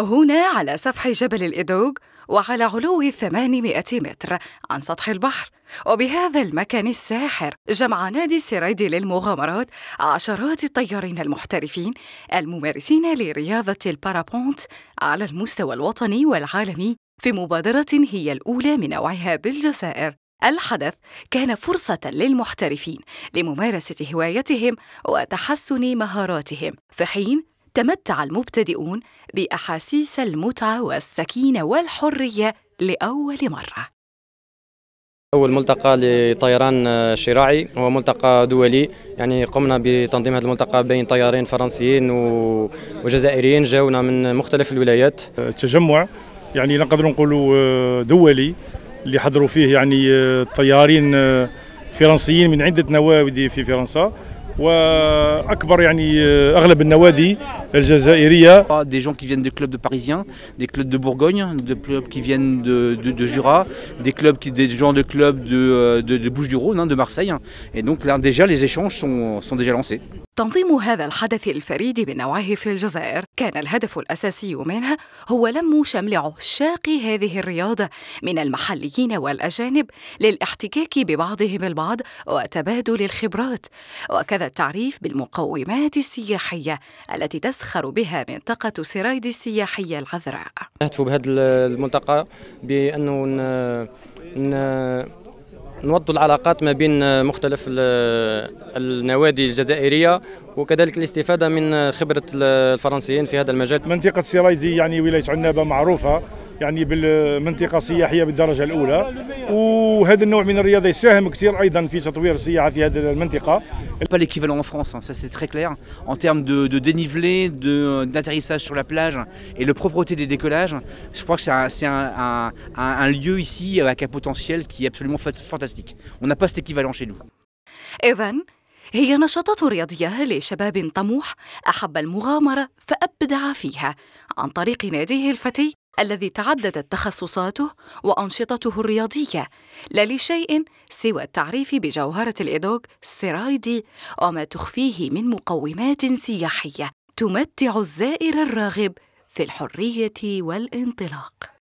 هنا على سفح جبل الإدوغ وعلى علو 800 متر عن سطح البحر وبهذا المكان الساحر جمع نادي السرايد للمغامرات عشرات الطيارين المحترفين الممارسين لرياضة البارابونت على المستوى الوطني والعالمي في مبادرة هي الأولى من نوعها بالجزائر الحدث كان فرصة للمحترفين لممارسة هوايتهم وتحسن مهاراتهم في حين تمتع المبتدئون باحاسيس المتعه والسكينه والحريه لاول مره أول ملتقى لطيران شراعي هو ملتقى دولي يعني قمنا بتنظيم هذا الملتقى بين طيارين فرنسيين وجزائريين جاونا من مختلف الولايات تجمع يعني نقدر نقولوا آه، دولي اللي حضروا فيه يعني الطيارين آه، آه، Des gens qui viennent des clubs de Parisiens, des clubs de Bourgogne, des clubs qui viennent de, Jura, des, clubs qui, des gens de clubs de, euh, de Bouches-du-Rhône, hein, de Marseille. Hein. Et donc là déjà les échanges sont, sont déjà lancés. تنظيم هذا الحدث الفريد من نوعه في الجزائر كان الهدف الأساسي منه هو لم شمل عشاق هذه الرياضة من المحليين والأجانب للاحتكاك ببعضهم البعض وتبادل الخبرات وكذا التعريف بالمقومات السياحية التي تسخر بها منطقة سرايد السياحية العذراء نهتف بهذا الملتقى بأنه نوضوا العلاقات ما بين مختلف النوادي الجزائريه وكذلك الاستفاده من خبره الفرنسيين في هذا المجال. منطقه سيرايزي يعني ولايه عنابه معروفه يعني بالمنطقه السياحيه بالدرجه الاولى و وهذا النوع من الرياضه يساهم كثير ايضا في تطوير السياحه في هذه المنطقه pas l'équivalent en France, ça c'est très clair, en termes de, de dénivelé, d'atterrissage de, sur la plage et de propreté des décollages. Je crois que c'est un, un, un, un, lieu ici avec un potentiel qui est absolument fantastique. On n'a pas cet équivalent chez nous. إذن هي نشاطات رياضية لشباب طموح أحب المغامرة فأبدع فيها عن طريق ناديه الفتي الذي تعددت تخصصاته وأنشطته الرياضية لا لشيء سوى التعريف بجوهرة الإدوغ سيرايدي وما تخفيه من مقومات سياحية تمتع الزائر الراغب في الحرية والانطلاق